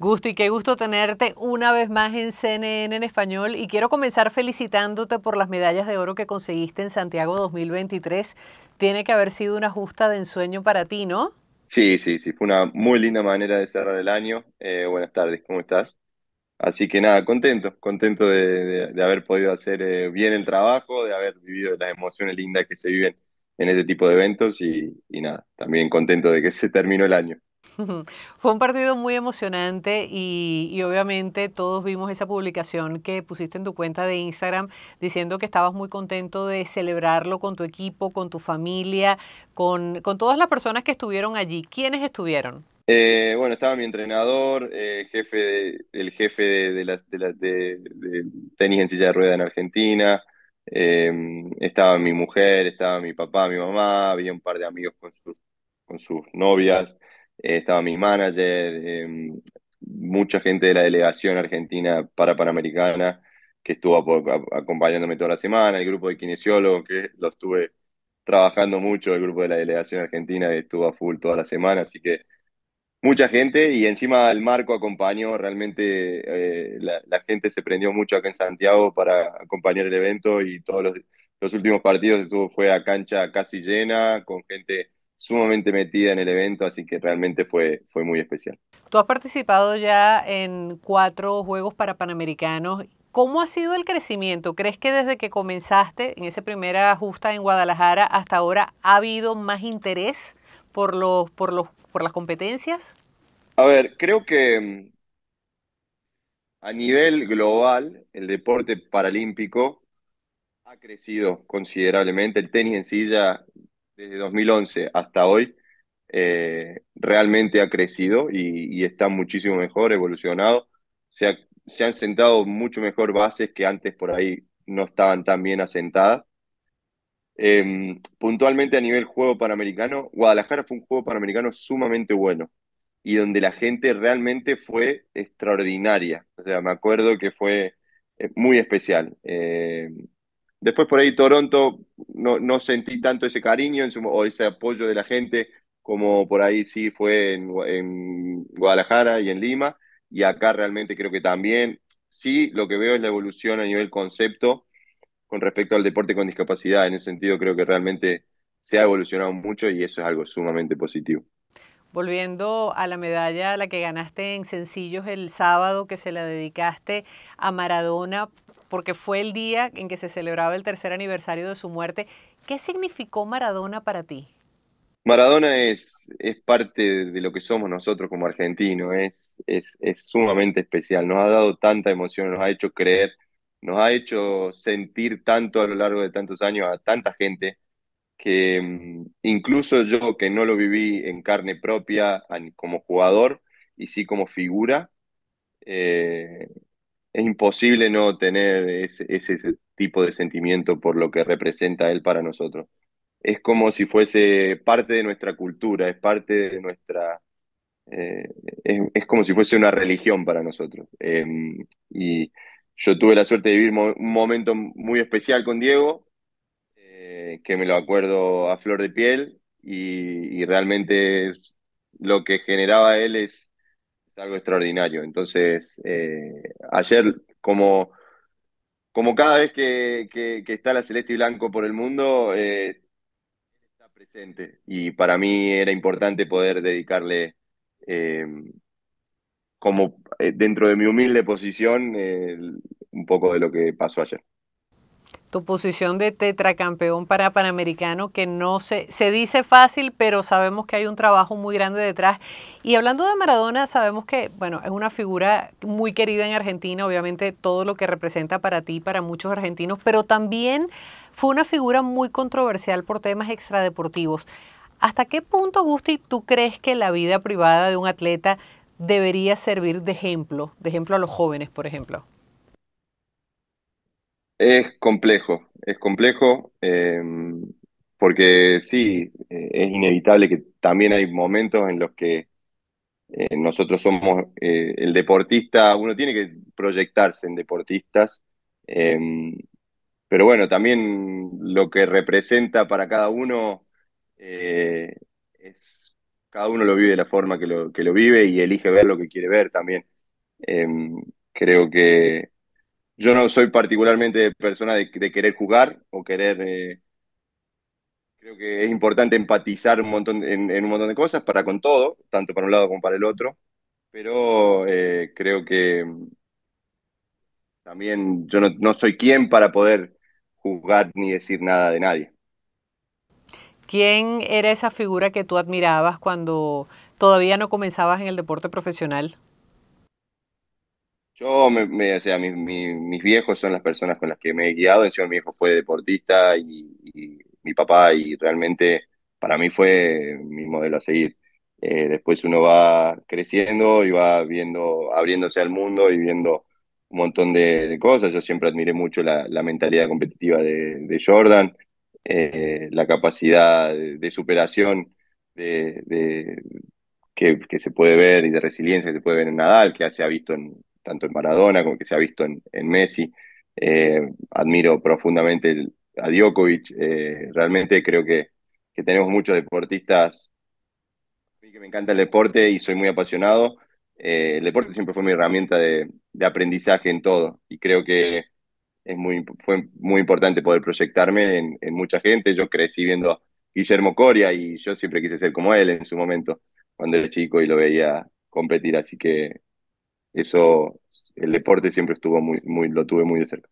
Gusto y qué gusto tenerte una vez más en CNN en español y quiero comenzar felicitándote por las medallas de oro que conseguiste en Santiago 2023. Tiene que haber sido una justa de ensueño para ti, ¿no? Sí, sí, sí, fue una muy linda manera de cerrar el año. Eh, buenas tardes, ¿cómo estás? Así que nada, contento, contento de, haber podido hacer eh, bien el trabajo, de haber vivido las emociones lindas que se viven en este tipo de eventos y nada, también contento de que se terminó el año. Fue un partido muy emocionante y, obviamente todos vimos esa publicación que pusiste en tu cuenta de Instagram diciendo que estabas muy contento de celebrarlo con tu equipo, con tu familia, con, todas las personas que estuvieron allí. ¿Quiénes estuvieron? Eh, bueno, estaba mi entrenador, eh, el jefe de, tenis en silla de rueda en Argentina, eh, estaba mi mujer, estaba mi papá, mi mamá, había un par de amigos con sus, novias. Eh, estaba mi manager, eh, mucha gente de la delegación argentina para Panamericana que estuvo acompañándome toda la semana, el grupo de kinesiólogos que lo estuve trabajando mucho, el grupo de la delegación argentina que estuvo a full toda la semana, así que mucha gente y encima el marco acompañó, realmente eh, la, gente se prendió mucho acá en Santiago para acompañar el evento y todos los, los últimos partidos estuvo, fue a cancha casi llena, con gente sumamente metida en el evento, así que realmente fue, fue muy especial. Tú has participado ya en cuatro Juegos para Panamericanos. ¿Cómo ha sido el crecimiento? ¿Crees que desde que comenzaste en esa primera justa en Guadalajara hasta ahora ha habido más interés por, los, por, los, por las competencias? A ver, creo que mm, a nivel global el deporte paralímpico ha crecido considerablemente. El tenis en silla desde 2011 hasta hoy, eh, realmente ha crecido y, está muchísimo mejor, evolucionado. Se, han sentado mucho mejor bases que antes por ahí no estaban tan bien asentadas. Em, puntualmente a nivel juego panamericano, Guadalajara fue un juego panamericano sumamente bueno y donde la gente realmente fue extraordinaria. O sea, me acuerdo que fue eh, muy especial. Em, Después por ahí Toronto no, sentí tanto ese cariño o ese apoyo de la gente como por ahí sí fue en, en, Guadalajara y en Lima, y acá realmente creo que también, sí, lo que veo es la evolución a nivel concepto con respecto al deporte con discapacidad, en ese sentido creo que realmente se ha evolucionado mucho y eso es algo sumamente positivo. Volviendo a la medalla, la que ganaste en sencillos el sábado, que se la dedicaste a Maradona porque fue el día en que se celebraba el tercer aniversario de su muerte. ¿Qué significó Maradona para ti? Maradona es, parte de lo que somos nosotros como argentinos, es, sumamente especial, nos ha dado tanta emoción, nos ha hecho creer, nos ha hecho sentir tanto a lo largo de tantos años a tanta gente, que mm, incluso yo que no lo viví en carne propia como jugador y sí como figura, eh, es imposible no tener ese, tipo de sentimiento por lo que representa él para nosotros. Es como si fuese parte de nuestra cultura, es parte de nuestra... Eh, es, como si fuese una religión para nosotros. Em, y yo tuve la suerte de vivir un momento muy especial con Diego, eh, que me lo acuerdo a flor de piel, y, y realmente lo que generaba él es algo extraordinario. Entonces, eh, ayer, como, como cada vez que, está la celeste y blanco por el mundo, eh, está presente. Y para mí era importante poder dedicarle, eh, como dentro de mi humilde posición, un poco de lo que pasó ayer tu posición de tetracampeón para Panamericano, que no se, se dice fácil, pero sabemos que hay un trabajo muy grande detrás. Y hablando de Maradona, sabemos que, bueno, es una figura muy querida en Argentina, obviamente todo lo que representa para ti, para muchos argentinos, pero también fue una figura muy controversial por temas extradeportivos. ¿Hasta qué punto, Gusti, tú crees que la vida privada de un atleta debería servir de ejemplo, de ejemplo a los jóvenes, por ejemplo? Es complejo, es complejo, em, porque sí, eh, es inevitable que también hay momentos en los que eh, nosotros somos eh, el deportista, uno tiene que proyectarse en deportistas, em, pero bueno, también lo que representa para cada uno es, cada uno lo vive de la forma que que lo vive y elige ver lo que quiere ver también. Em, creo que yo no soy particularmente persona de, de, querer jugar o querer... Eh, creo que es importante empatizar un montón, en, un montón de cosas, para con todo, tanto para un lado como para el otro, pero eh, creo que también yo no, no soy quien para poder juzgar ni decir nada de nadie. ¿Quién era esa figura que tú admirabas cuando todavía no comenzabas en el deporte profesional? Yo, me, o sea, mis viejos son las personas con las que me he guiado. Encima mi hijo fue deportista y, mi papá, y realmente para mí fue mi modelo a seguir. Eh, después uno va creciendo y va viendo, abriéndose al mundo y viendo un montón de, cosas. Yo siempre admiré mucho la, mentalidad competitiva de, Jordan, eh, la capacidad de, superación de, que, que, se puede ver y de resiliencia que se puede ver en Nadal, que se ha visto en, tanto en Maradona como que se ha visto en, Messi. Eh, admiro profundamente a Djokovic. Eh, realmente creo que, tenemos muchos deportistas. A mí que me encanta el deporte y soy muy apasionado. Eh, el deporte siempre fue mi herramienta de, aprendizaje en todo y creo que es muy, fue muy importante poder proyectarme en, en mucha gente. Yo crecí viendo a Guillermo Coria y yo siempre quise ser como él en su momento, cuando era chico y lo veía competir. Así que eso, el deporte siempre estuvo muy, muy, lo tuve muy de cerca.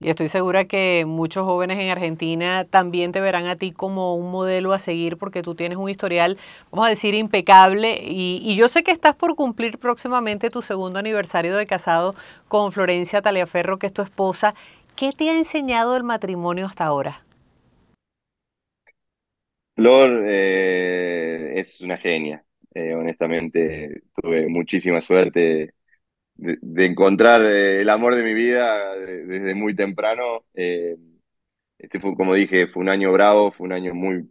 Y estoy segura que muchos jóvenes en Argentina también te verán a ti como un modelo a seguir porque tú tienes un historial, vamos a decir, impecable. Y, y yo sé que estás por cumplir próximamente tu segundo aniversario de casado con Florencia Taliaferro, que es tu esposa. ¿Qué te ha enseñado el matrimonio hasta ahora? Flor eh, es una genia, eh, honestamente, tuve muchísima suerte de, encontrar eh, el amor de mi vida eh, desde muy temprano. este fue, como dije, fue un año bravo, fue un año muy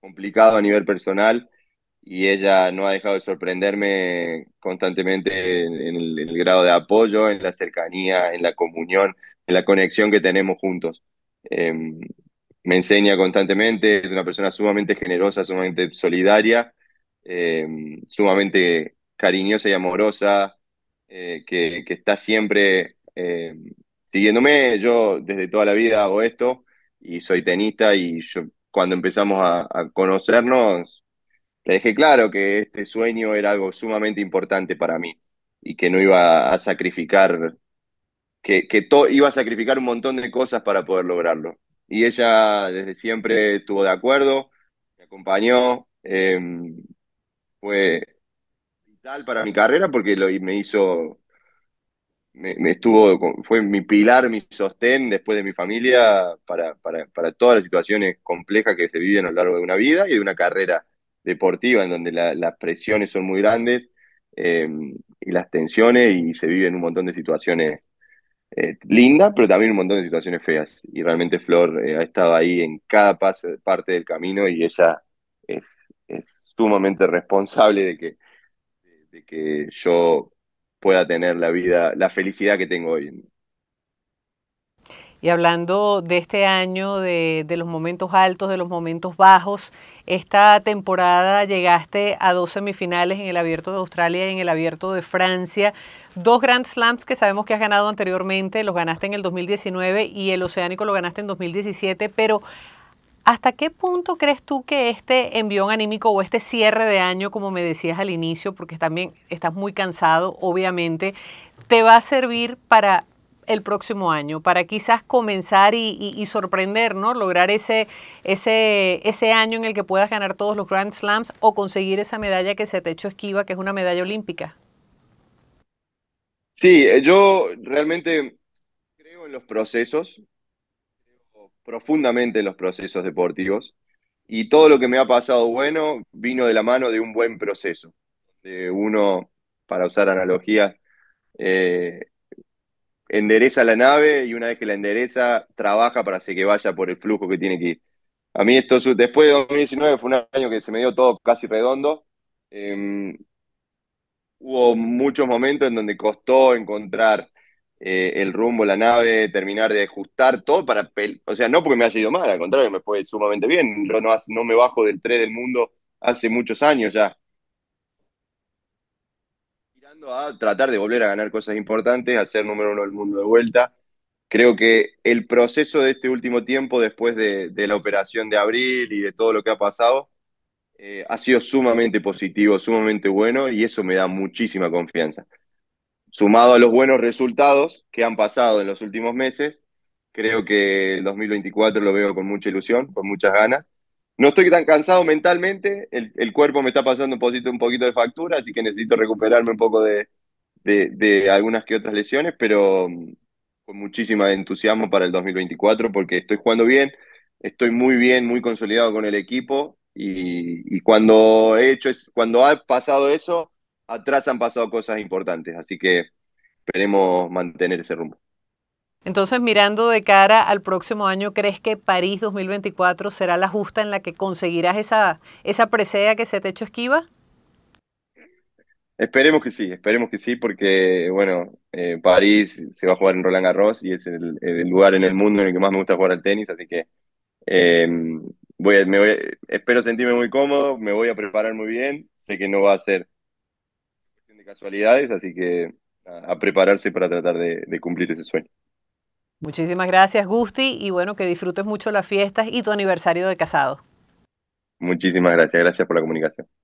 complicado a nivel personal y ella no ha dejado de sorprenderme constantemente en, el, grado de apoyo, en la cercanía, en la comunión, en la conexión que tenemos juntos. Em, me enseña constantemente, es una persona sumamente generosa, sumamente solidaria eh, sumamente cariñosa y amorosa, eh, que, que, está siempre eh, siguiéndome. Yo desde toda la vida hago esto y soy tenista y yo cuando empezamos a, conocernos, le dejé claro que este sueño era algo sumamente importante para mí y que no iba a sacrificar, que, que iba a sacrificar un montón de cosas para poder lograrlo. Y ella desde siempre estuvo de acuerdo, me acompañó, em, fue vital para mi carrera porque me hizo, me, estuvo, fue mi pilar, mi sostén después de mi familia para, para, todas las situaciones complejas que se viven a lo largo de una vida y de una carrera deportiva en donde las presiones son muy grandes eh, y las tensiones y se viven un montón de situaciones eh, lindas, pero también un montón de situaciones feas. Y realmente Flor eh, ha estado ahí en cada parte del camino y ella es sumamente responsable de que, que yo pueda tener la vida, la felicidad que tengo hoy. Y hablando de este año, de, de, los momentos altos, de los momentos bajos, esta temporada llegaste a dos semifinales en el Abierto de Australia y en el Abierto de Francia. Dos Grand Slams que sabemos que has ganado anteriormente, los ganaste en el 2019 y el Oceánico lo ganaste en 2017, pero ¿Hasta qué punto crees tú que este envión anímico o este cierre de año, como me decías al inicio, porque también estás muy cansado, obviamente, te va a servir para el próximo año, para quizás comenzar y, sorprender, ¿no? Lograr ese, ese, ese año en el que puedas ganar todos los Grand Slams o conseguir esa medalla que se te echó esquiva, que es una medalla olímpica. Sí, eh, yo realmente creo en los procesos, profundamente en los procesos deportivos y todo lo que me ha pasado bueno vino de la mano de un buen proceso. uno, para usar analogías, eh, endereza la nave y una vez que la endereza, trabaja para hacer que vaya por el flujo que tiene que ir. A mí esto, después de 2019 fue un año que se me dio todo casi redondo. Em, hubo muchos momentos en donde costó encontrar eh, el rumbo, la nave, terminar de ajustar todo para... O sea, no porque me haya ido mal, al contrario, me fue sumamente bien. Yo no, me bajo del 3 del mundo hace muchos años ya. Mirando a tratar de volver a ganar cosas importantes, a ser número uno del mundo de vuelta. Creo que el proceso de este último tiempo, después de, la operación de abril y de todo lo que ha pasado, eh, ha sido sumamente positivo, sumamente bueno y eso me da muchísima confianza sumado a los buenos resultados que han pasado en los últimos meses, creo que el 2024 lo veo con mucha ilusión, con muchas ganas. No estoy tan cansado mentalmente, el, cuerpo me está pasando un poquito, un poquito de factura, así que necesito recuperarme un poco de, algunas que otras lesiones, pero mm, con muchísimo entusiasmo para el 2024 porque estoy jugando bien, estoy muy bien, muy consolidado con el equipo y, y cuando he hecho, es, cuando ha pasado eso, atrás han pasado cosas importantes, así que esperemos mantener ese rumbo. Entonces, mirando de cara al próximo año, ¿crees que París 2024 será la justa en la que conseguirás esa, esa presea que se te hecho esquiva? Esperemos que sí, esperemos que sí, porque, bueno, eh, París se va a jugar en Roland Garros y es el, lugar en el mundo en el que más me gusta jugar al tenis, así que em, espero sentirme muy cómodo, me voy a preparar muy bien, sé que no va a ser casualidades, así que a, prepararse para tratar de, de cumplir ese sueño. Muchísimas gracias, Gusti, y bueno, que disfrutes mucho las fiestas y tu aniversario de casado. Muchísimas gracias, gracias por la comunicación.